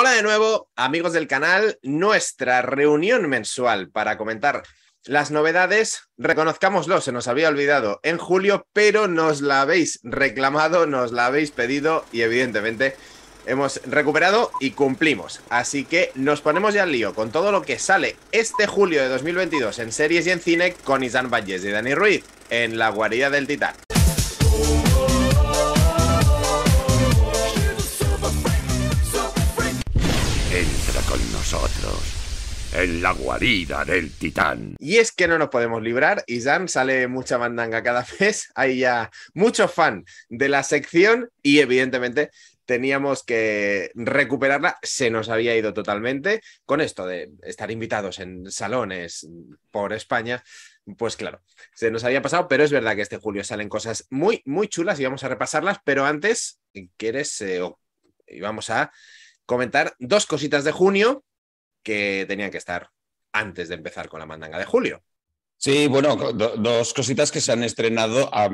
Hola de nuevo, amigos del canal, nuestra reunión mensual para comentar las novedades, reconozcámoslo, se nos había olvidado en julio, pero nos la habéis reclamado, nos la habéis pedido y evidentemente hemos recuperado y cumplimos. Así que nos ponemos ya al lío con todo lo que sale este julio de 2022 en series y en cine con Isan Valles y Dani Ruiz en La Guarida del Titán. nosotros en la guarida del titán. Y es que no nos podemos librar, y ya sale mucha mandanga cada vez, hay ya mucho fan de la sección y evidentemente teníamos que recuperarla, se nos había ido totalmente con esto de estar invitados en salones por España. Pues claro, se nos había pasado, pero es verdad que este julio salen cosas muy, muy chulas y vamos a repasarlas, pero antes, ¿quieres? Eh, y vamos a comentar dos cositas de junio que tenían que estar antes de empezar con la mandanga de julio. Sí, bueno, dos cositas que se han estrenado a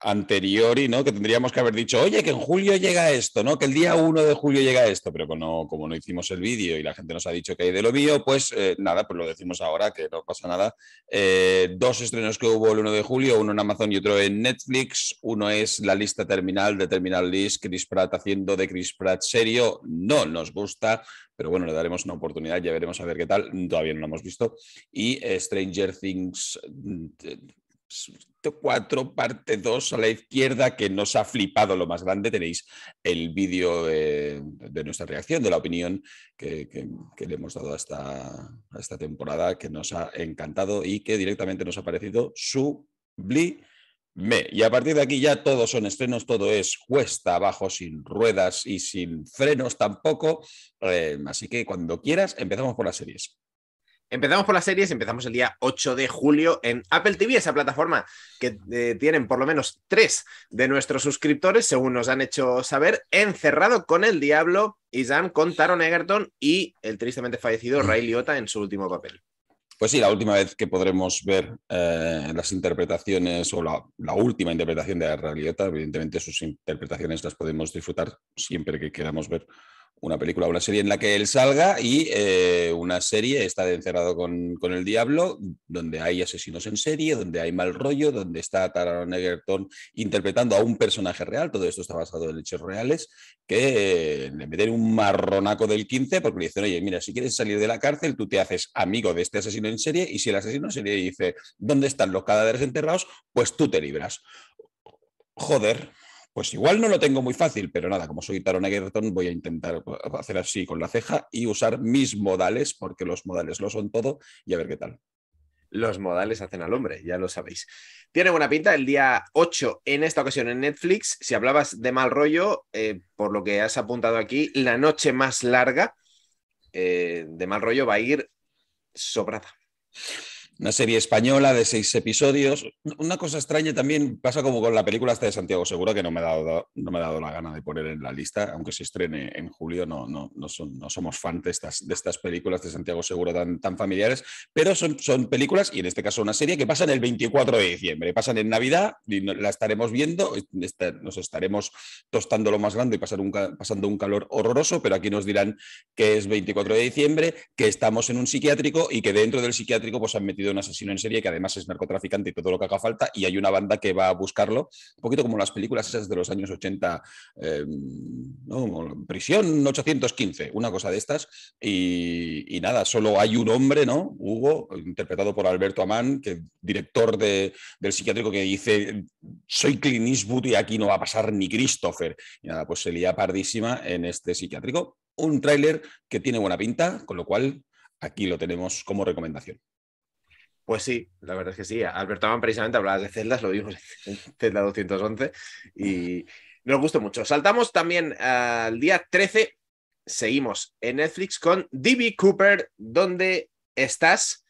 anteriori, ¿no? Que tendríamos que haber dicho, oye, que en julio llega esto, ¿no? Que el día 1 de julio llega esto, pero no, como no hicimos el vídeo y la gente nos ha dicho que hay de lo mío, pues eh, nada, pues lo decimos ahora, que no pasa nada. Eh, dos estrenos que hubo el 1 de julio, uno en Amazon y otro en Netflix. Uno es la lista terminal de Terminal List, Chris Pratt haciendo de Chris Pratt serio. No nos gusta, pero bueno, le daremos una oportunidad, ya veremos a ver qué tal. Todavía no lo hemos visto. Y Stranger Things mm, 4, parte 2 a la izquierda, que nos ha flipado lo más grande. Tenéis el vídeo de, nuestra reacción, de la opinión que, le hemos dado a esta, a esta, temporada, que nos ha encantado y que directamente nos ha parecido sublime. Y a partir de aquí ya todos son estrenos, todo es cuesta abajo, sin ruedas y sin frenos tampoco. Eh, así que cuando quieras, empezamos por las series. Empezamos por las series, empezamos el día 8 de julio en Apple TV, esa plataforma que eh, tienen por lo menos tres de nuestros suscriptores, según nos han hecho saber, encerrado con el diablo, Isan con Taron Egerton y el tristemente fallecido Ray Liotta en su último papel. Pues sí, la última vez que podremos ver eh, las interpretaciones o la, la última interpretación de Ray Liotta, evidentemente sus interpretaciones las podemos disfrutar siempre que queramos ver una película o una serie en la que él salga y eh, una serie está de encerrado con, el diablo, donde hay asesinos en serie, donde hay mal rollo, donde está Tara Negerton interpretando a un personaje real, todo esto está basado en hechos reales, que eh, le meten un marronaco del 15 porque le dicen, oye, mira, si quieres salir de la cárcel, tú te haces amigo de este asesino en serie y si el asesino en serie dice, ¿dónde están los cadáveres enterrados? Pues tú te libras. Joder. Pues igual no lo tengo muy fácil, pero nada, como soy Taron Egerton, voy a intentar eh, hacer así con la ceja y usar mis modales, porque los modales lo son todo, y a ver qué tal los modales hacen al hombre, ya lo sabéis. Tiene buena pinta, el día 8 en esta ocasión en Netflix, si hablabas de mal rollo, eh, por lo que has apuntado aquí, la noche más larga eh, de mal rollo va a ir sobrada una serie española de seis episodios. Una cosa extraña también pasa como con la película esta de Santiago Seguro que no me, ha dado, no me ha dado la gana de poner en la lista, aunque se estrene en julio, no, no, no, somos fans de estas, de estas películas de Santiago Seguro tan, tan familiares, pero son, son películas, y en este caso una serie, que pasan el 24 de diciembre, pasan en Navidad, la estaremos viendo, nos estaremos tostando lo más grande y pasar un, pasando un calor horroroso, pero aquí nos dirán que es 24 de diciembre, que estamos en un psiquiátrico y que dentro del psiquiátrico pues han metido un asesino en serie que además es narcotraficante y todo lo que haga falta, y hay una banda que va a buscarlo, un poquito como las películas esas de los años 80, em, Prisión 815, una cosa de estas, y, nada, solo hay un hombre, ¿no? Hugo, interpretado por Alberto Amán, que director del psiquiátrico que dice, soy Clint Eastwood y aquí no va a pasar ni Christopher. Y nada, pues se lía pardísima en este psiquiátrico. Un tráiler que tiene buena pinta, con lo cual aquí lo tenemos como recomendación. Pues sí, la verdad es que sí. Alberto Aman precisamente hablaba de celdas, lo vimos en celda 211 y nos gustó mucho. Saltamos también al día 13, seguimos en Netflix con D.B. Cooper, ¿dónde estás?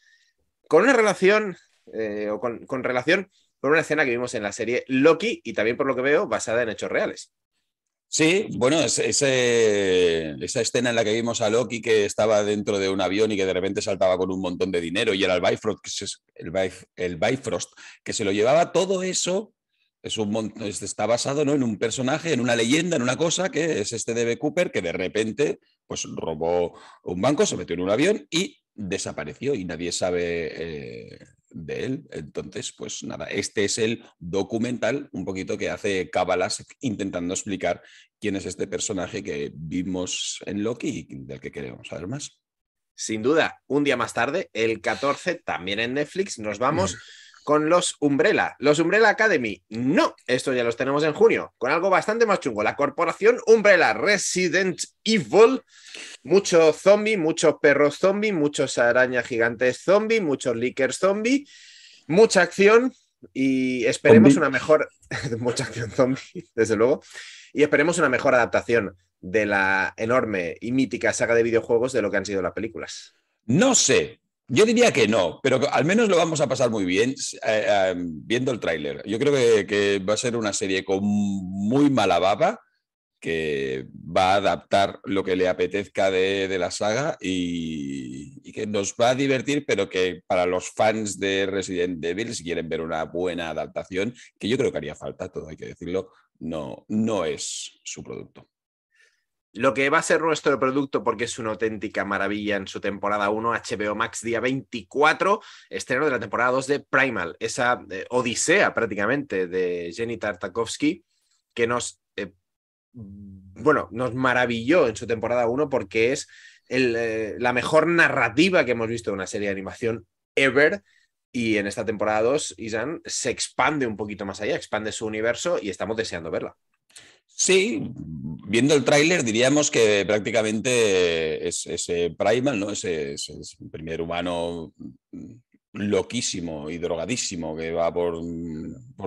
Con una relación, eh, o con, con relación, por una escena que vimos en la serie Loki y también por lo que veo basada en hechos reales. Sí, bueno, esa escena en la que vimos a Loki que estaba dentro de un avión y que de repente saltaba con un montón de dinero y era el Bifrost, que se, el, Bifrost, que se lo llevaba todo eso. Es un, está basado ¿no? en un personaje, en una leyenda, en una cosa que es este B. Cooper que de repente pues, robó un banco, se metió en un avión y desapareció y nadie sabe eh, de él. Entonces, pues nada, este es el documental un poquito que hace Cábalas intentando explicar quién es este personaje que vimos en Loki y del que queremos saber más. Sin duda, un día más tarde, el 14, también en Netflix, nos vamos. con los Umbrella. Los Umbrella Academy, no, esto ya los tenemos en junio, con algo bastante más chungo. La corporación Umbrella Resident Evil, mucho zombie, muchos perros zombie, muchos arañas gigantes zombie, muchos leakers zombie, mucha acción y esperemos una mejor, mucha acción zombie, desde luego, y esperemos una mejor adaptación de la enorme y mítica saga de videojuegos de lo que han sido las películas. No sé, yo diría que no, pero al menos lo vamos a pasar muy bien eh, em, viendo el tráiler. Yo creo que, va a ser una serie con muy mala baba, que va a adaptar lo que le apetezca de, la saga y, que nos va a divertir, pero que para los fans de Resident Evil, si quieren ver una buena adaptación, que yo creo que haría falta, todo hay que decirlo, no, no es su producto. Lo que va a ser nuestro producto, porque es una auténtica maravilla en su temporada 1, HBO Max, día 24, estreno de la temporada 2 de Primal, esa eh, odisea prácticamente de Jenny Tartakovsky, que nos, eh, bueno, nos maravilló en su temporada 1 porque es eh, la mejor narrativa que hemos visto de una serie de animación ever. Y en esta temporada 2, Isan se expande un poquito más allá, expande su universo y estamos deseando verla. Sí, viendo el tráiler diríamos que prácticamente es ese eh, Primal, ¿no? Ese, primer humano loquísimo y drogadísimo que va por,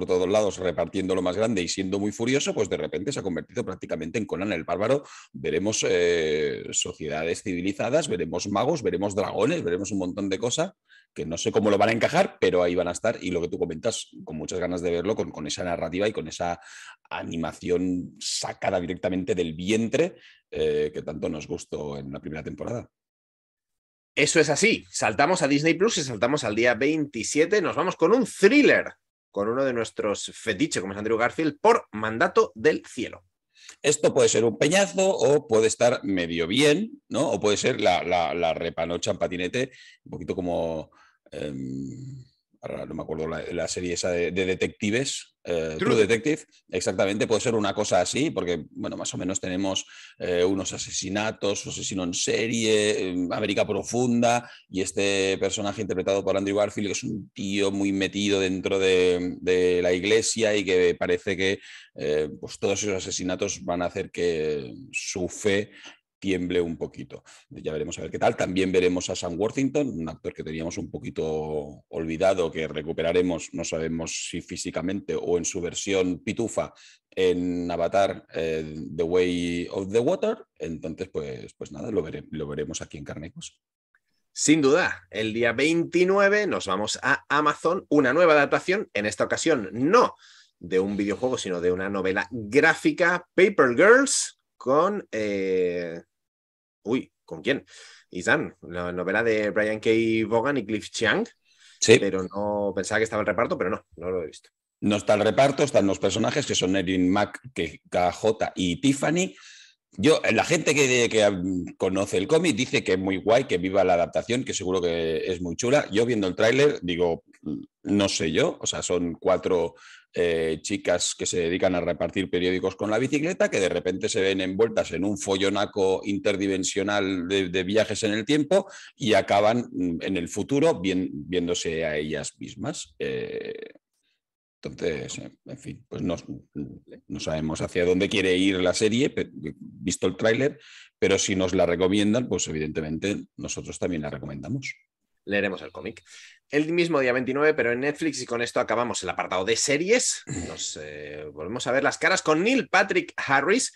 todos lados repartiendo lo más grande y siendo muy furioso, pues de repente se ha convertido prácticamente en Conan el Bárbaro. Veremos eh, sociedades civilizadas, veremos magos, veremos dragones, veremos un montón de cosas que no sé cómo lo van a encajar, pero ahí van a estar. Y lo que tú comentas, con muchas ganas de verlo, con, esa narrativa y con esa animación sacada directamente del vientre eh, que tanto nos gustó en la primera temporada. Eso es así. Saltamos a Disney Plus y saltamos al día 27. Nos vamos con un thriller, con uno de nuestros fetiches, como es Andrew Garfield, por mandato del cielo. Esto puede ser un peñazo o puede estar medio bien, ¿no? O puede ser la, repanocha en patinete, un poquito como... Em, ahora no me acuerdo la, serie esa de, detectives, eh, True. Detective, exactamente, puede ser una cosa así, porque, bueno, más o menos tenemos eh, unos asesinatos, asesino en serie, América Profunda, y este personaje interpretado por Andrew Garfield, que es un tío muy metido dentro de, la iglesia y que parece que eh, pues todos esos asesinatos van a hacer que su fe tiemble un poquito. Ya veremos a ver qué tal. También veremos a Sam Worthington, un actor que teníamos un poquito olvidado, que recuperaremos, no sabemos si físicamente o en su versión pitufa en Avatar eh, The Way of the Water. Entonces, pues, pues nada, lo, lo veremos aquí en Carnecos. Sin duda, el día 29 nos vamos a Amazon, una nueva adaptación, en esta ocasión no de un videojuego, sino de una novela gráfica, Paper Girls, con eh, uy, ¿con quién? Isan, la novela de Brian K. Vaughan y Cliff Chiang. Sí. Pero no pensaba que estaba el reparto, pero no, no lo he visto. No está el reparto, están los personajes que son Erin Mac, KJ y Tiffany. Yo, eh, la gente que, conoce el cómic dice que es muy guay, que viva la adaptación, que seguro que es muy chula. Yo viendo el tráiler digo, mm, no sé yo, o sea, son cuatro eh, chicas que se dedican a repartir periódicos con la bicicleta, que de repente se ven envueltas en un follonaco interdimensional de, viajes en el tiempo y acaban mm, en el futuro viéndose a ellas mismas. Eh, entonces, eh, en fin, pues no, sabemos hacia dónde quiere ir la serie, visto el tráiler, pero si nos la recomiendan, pues evidentemente nosotros también la recomendamos. Leeremos el cómic. El mismo día 29, pero en Netflix, y con esto acabamos el apartado de series. Nos eh, volvemos a ver las caras con Neil Patrick Harris,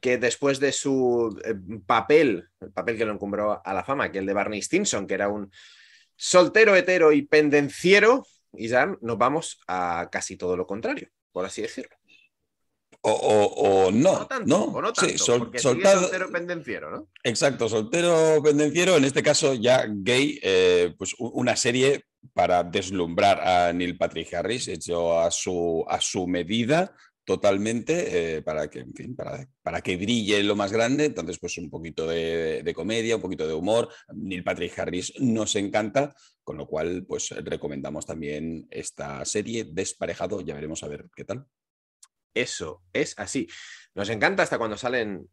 que después de su eh, papel, el papel que lo encumbró a la fama, que el de Barney Stinson, que era un soltero, hetero y pendenciero, y ya nos vamos a casi todo lo contrario, por así decirlo. O, no, no, O soltero pendenciero, ¿no? Exacto, soltero pendenciero, en este caso ya gay, eh, pues una serie para deslumbrar a Neil Patrick Harris, hecho a su medida, totalmente eh, para, que, en fin, para, que brille lo más grande. Entonces, pues un poquito de, de, comedia, un poquito de humor. Neil Patrick Harris nos encanta, con lo cual, pues recomendamos también esta serie Desparejado. Ya veremos a ver qué tal. Eso es así. Nos encanta hasta cuando salen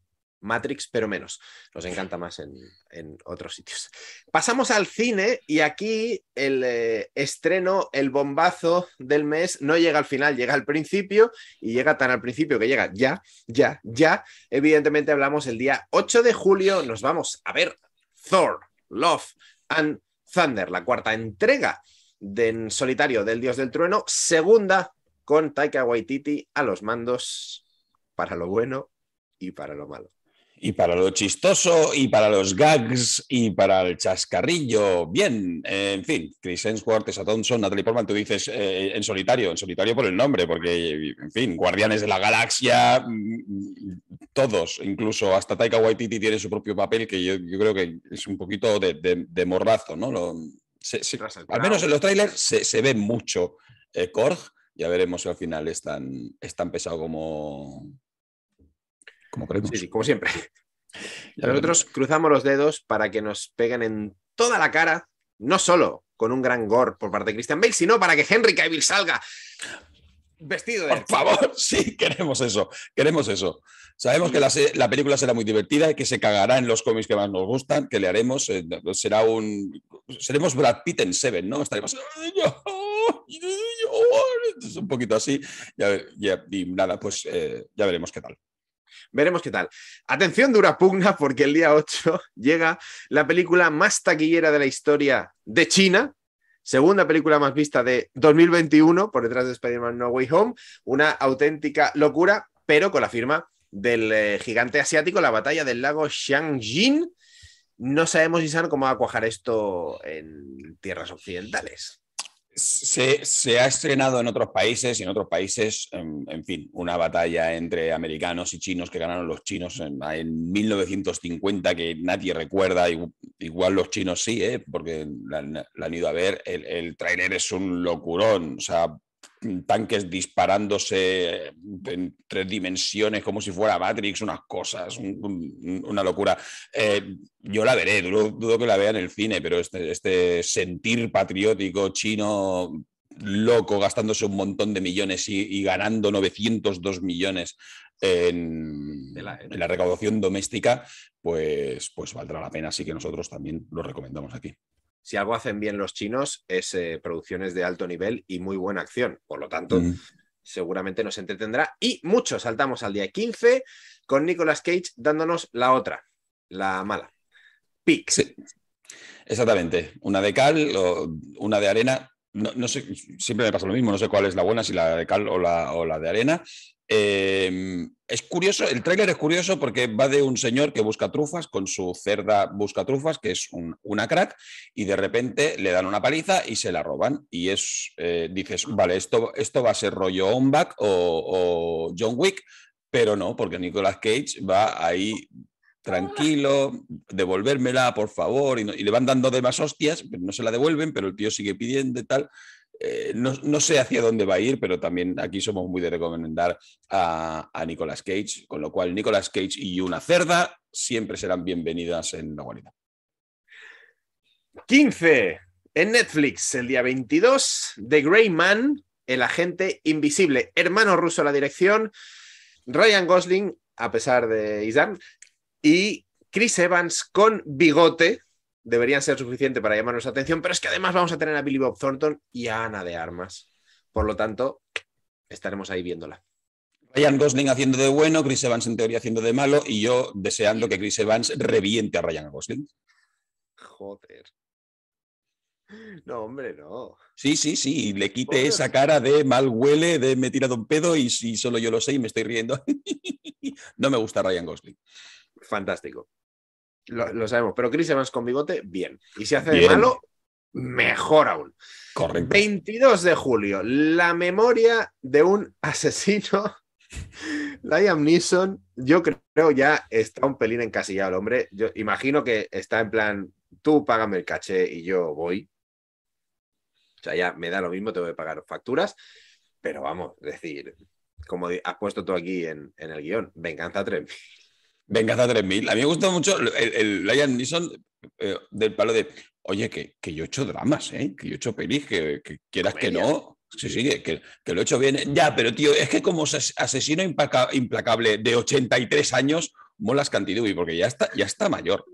Matrix, pero menos. Nos encanta más en, otros sitios. Pasamos al cine y aquí el eh, estreno, el bombazo del mes, no llega al final, llega al principio y llega tan al principio que llega ya, ya, ya. Evidentemente hablamos el día 8 de julio, nos vamos a ver Thor, Love and Thunder, la cuarta entrega de, en solitario del Dios del Trueno, segunda con Taika Waititi a los mandos para lo bueno y para lo malo. Y para lo chistoso, y para los gags, y para el chascarrillo. Bien, en fin, Chris Hemsworth, Tessa Thompson, Natalie Portman, tú dices eh, en solitario, en solitario por el nombre, porque, en fin, Guardianes de la Galaxia, mm, todos, incluso hasta Taika Waititi tiene su propio papel, que yo, creo que es un poquito de, morrazo, ¿no? Lo, al menos en los trailers se, ve mucho eh, Korg, ya veremos si al final es tan pesado como, como Sí, como siempre. Nosotros cruzamos los dedos para que nos peguen en toda la cara, no solo con un gran gore por parte de Christian Bale, sino para que Henry Cavill salga vestido de... Por favor, sí, queremos eso, queremos eso. Sabemos que la, película será muy divertida y que se cagará en los cómics que más nos gustan, que le haremos, eh, será un... Seremos Brad Pitt en Seven, ¿no? Estaremos... un poquito así, y nada, pues eh, ya veremos qué tal. Veremos qué tal. Atención, dura pugna, porque el día 8 llega la película más taquillera de la historia de China, segunda película más vista de 2021 por detrás de Spider-Man No Way Home, una auténtica locura, pero con la firma del eh, gigante asiático, la batalla del lago Xiangjin. No sabemos, Isan, cómo va a cuajar esto en tierras occidentales. Se, ha estrenado en otros países y en otros países, em, en, fin, una batalla entre americanos y chinos que ganaron los chinos en, 1950 que nadie recuerda, igual los chinos sí, ¿eh? porque la, han ido a ver, el, trailer es un locurón, o sea, tanques disparándose en tres dimensiones como si fuera Matrix, unas cosas, una locura. Eh, yo la veré, dudo, que la vea en el cine, pero este, este, sentir patriótico chino loco gastándose un montón de millones y, ganando 902 millones en, la, en la recaudación doméstica, pues, pues valdrá la pena. Así que nosotros también lo recomendamos aquí si algo hacen bien los chinos es eh, producciones de alto nivel y muy buena acción. Por lo tanto, mm. seguramente nos entretendrá. Y mucho saltamos al día 15 con Nicolas Cage dándonos la otra, la mala. Pix. Exactamente. Una de cal, una de arena no, sé, siempre me pasa lo mismo, no sé cuál es la buena, si la de cal o la, de arena. Em, es curioso, el tráiler es curioso porque va de un señor que busca trufas, con su cerda busca trufas, que es una crack, y de repente le dan una paliza y se la roban. Y es, eh, dices, vale, esto, esto va a ser rollo Ombak o, o John Wick, pero no, porque Nicolas Cage va ahí tranquilo, devolvérmela, por favor, y, le van dando de más hostias, pero no se la devuelven, pero el tío sigue pidiendo y tal. Eh, no, sé hacia dónde va a ir, pero también aquí somos muy de recomendar a, a Nicolas Cage, con lo cual Nicolas Cage y una cerda siempre serán bienvenidas en la guarida. 15. En Netflix, el día 22, The Grey Man, el agente invisible. Hermano ruso la dirección, Ryan Gosling, a pesar de Islam, y Chris Evans con bigote deberían ser suficiente para llamar nuestra atención, pero es que además vamos a tener a Billy Bob Thornton y a Ana de Armas. Por lo tanto, estaremos ahí viéndola. Ryan Gosling haciendo de bueno, Chris Evans en teoría haciendo de malo y yo deseando que Chris Evans reviente a Ryan Gosling. Joder. No, hombre, no. Sí, sí, sí, le quite esa cara de mal huele, de me tira tirado un pedo y si solo yo lo sé y me estoy riendo. no me gusta Ryan Gosling fantástico. Lo, sabemos. Pero Chris Evans con bigote, bien. Y si hace de malo, mejor aún. Correcto. 22 de julio, la memoria de un asesino. Liam Neeson, yo creo ya está un pelín encasillado el hombre. Yo imagino que está en plan, tú págame el caché y yo voy. O sea, ya me da lo mismo, te voy a pagar facturas. Pero vamos, decir, como has puesto tú aquí en, en el guión, venganza 3000 Venganza 3000. A mí me gusta mucho el, el Lion Neeson eh, del palo de, oye, que, que, yo he hecho dramas, ¿eh? que yo he hecho pelis, que, quieras que no. Sí, sí, que, que, lo he hecho bien. Ya, pero tío, es que como asesino implacable de 83 años, molas y porque ya está, ya está mayor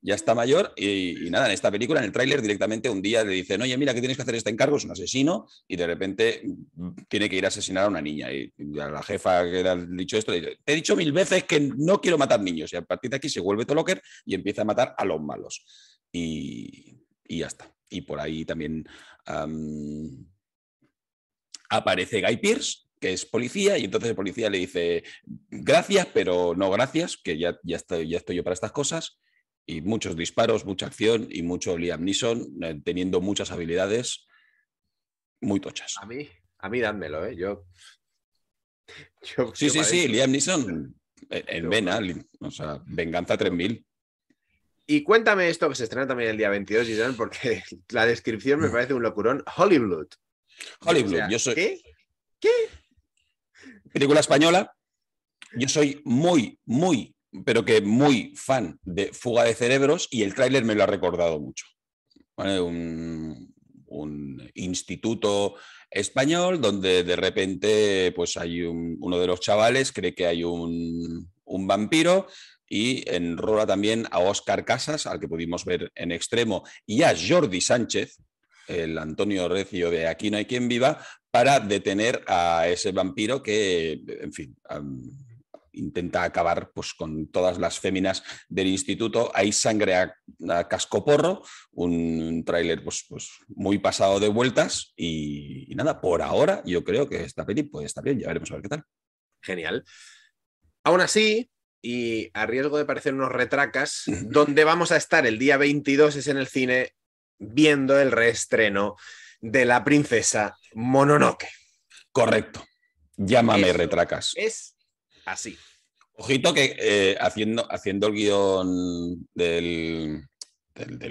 ya está mayor y, nada, en esta película, en el tráiler directamente un día le dicen, oye, mira que tienes que hacer este encargo, es un asesino y de repente mm, tiene que ir a asesinar a una niña. Y a la jefa que le ha dicho esto le dice, te he dicho mil veces que no quiero matar niños y a partir de aquí se vuelve Toloker y empieza a matar a los malos. Y, ya está. Y por ahí también aparece Guy Pierce, que es policía, y entonces el policía le dice, gracias, pero no gracias, que ya, ya estoy yo para estas cosas y muchos disparos, mucha acción y mucho Liam Neeson eh, teniendo muchas habilidades muy tochas. A mí, a mí dámelo, ¿eh? Yo... sí, sí, sí, Liam Neeson eh, en Vena, o sea, Venganza 3000. Y cuéntame esto que se estrena también el día 22, Gisán, porque la descripción me mm. parece un locurón. Hollywood. Hollywood, yo soy... ¿Qué? ¿Qué? Película española. Yo soy muy, muy, pero que muy fan de Fuga de Cerebros y el tráiler me lo ha recordado mucho. Un, instituto español donde de repente pues hay uno de los chavales cree que hay un, vampiro y enrola también a Oscar Casas, al que pudimos ver en extremo, y a Jordi Sánchez, el Antonio Recio de Aquí no hay quien viva, para detener a ese vampiro que, en fin intenta acabar pues, con todas las féminas del instituto. Hay sangre a, casco cascoporro, un tráiler pues, pues, muy pasado de vueltas y, nada, por ahora yo creo que esta peli puede estar bien, ya veremos a ver qué tal. Genial. Aún así, y a riesgo de parecer unos retracas, donde vamos a estar el día 22 es en el cine viendo el reestreno de La Princesa Mononoke. Correcto. Llámame retracas. Es así. Ojito que eh, haciendo, haciendo el guión del,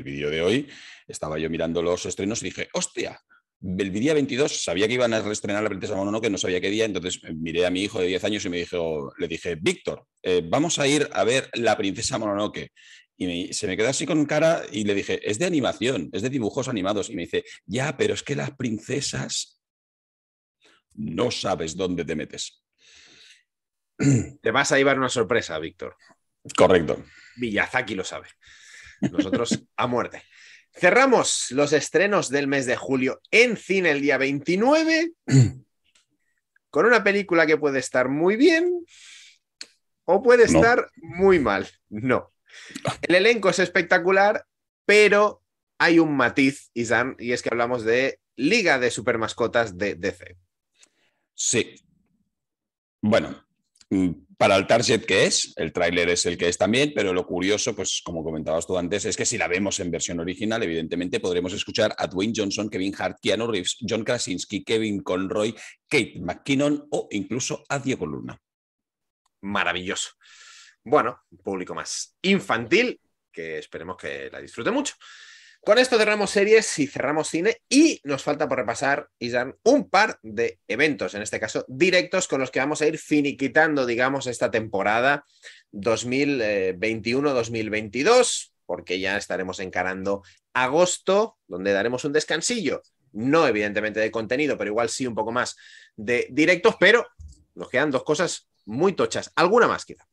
vídeo de hoy, estaba yo mirando los estrenos y dije, hostia, el día 22 sabía que iban a reestrenar La Princesa Mononoke, no sabía qué día, entonces miré a mi hijo de 10 años y me dijo, le dije, Víctor, eh, vamos a ir a ver La Princesa Mononoke. Y se me quedó así con cara y le dije, es de animación, es de dibujos animados. Y me dice, ya, pero es que las princesas no sabes dónde te metes. Te vas a llevar una sorpresa, Víctor. Correcto. Villazaki lo sabe. Nosotros a muerte. Cerramos los estrenos del mes de julio en cine el día 29 con una película que puede estar muy bien o puede estar muy mal. No. El elenco es espectacular, pero hay un matiz, Isan, y es que hablamos de Liga de Supermascotas de DC. Sí. Bueno, para el target que es, el tráiler es el que es también, pero lo curioso, pues como comentabas tú antes, es que si la vemos en versión original, evidentemente podremos escuchar a Dwayne Johnson, Kevin Hart, Keanu Reeves, John Krasinski, Kevin Conroy, Kate McKinnon o incluso a Diego Luna. Maravilloso. Bueno, público más infantil, que esperemos que la disfrute mucho. Con esto cerramos series y cerramos cine y nos falta por repasar, Isan, un par de eventos, en este caso directos, con los que vamos a ir finiquitando, digamos, esta temporada 2021-2022, porque ya estaremos encarando agosto, donde daremos un descansillo, no evidentemente de contenido, pero igual sí un poco más de directos, pero nos quedan dos cosas muy tochas, alguna más quizá.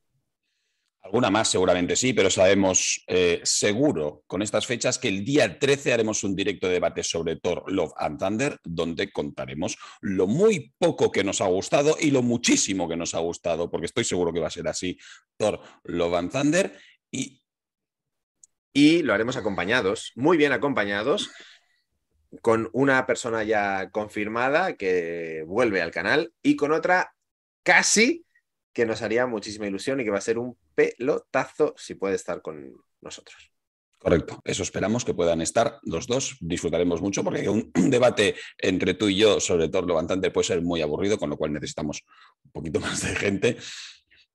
Alguna más seguramente sí, pero sabemos eh, seguro con estas fechas que el día 13 haremos un directo debate sobre Thor, Love and Thunder, donde contaremos lo muy poco que nos ha gustado y lo muchísimo que nos ha gustado, porque estoy seguro que va a ser así, Thor, Love and Thunder, y... Y lo haremos acompañados, muy bien acompañados, con una persona ya confirmada que vuelve al canal y con otra casi que nos haría muchísima ilusión y que va a ser un pelotazo si puede estar con nosotros. Correcto, eso esperamos que puedan estar los dos. Disfrutaremos mucho porque un, un debate entre tú y yo sobre Thor Levantante puede ser muy aburrido, con lo cual necesitamos un poquito más de gente.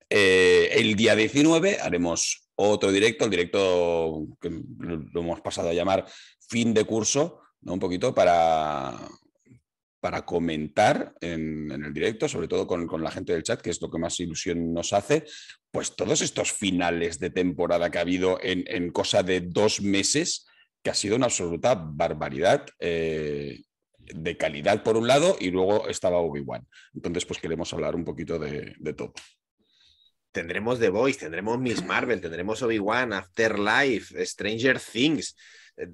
Eh, el día 19 haremos otro directo, el directo que lo hemos pasado a llamar fin de curso, ¿no? un poquito para, para comentar en, el directo, sobre todo con, la gente del chat, que es lo que más ilusión nos hace, pues todos estos finales de temporada que ha habido en, cosa de dos meses, que ha sido una absoluta barbaridad. Eh, de calidad por un lado y luego estaba Obi-Wan. Entonces, pues queremos hablar un poquito de, de todo. Tendremos The Voice, tendremos Miss Marvel, tendremos Obi-Wan, Afterlife, Stranger Things. Eh,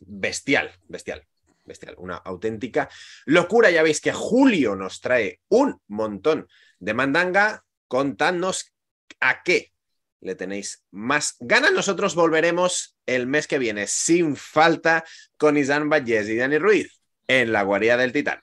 bestial, bestial bestial, una auténtica locura. Ya veis que Julio nos trae un montón de mandanga. Contadnos a qué le tenéis más ganas. Nosotros volveremos el mes que viene, sin falta, con Isan Valles y Dani Ruiz en la guarida del titán.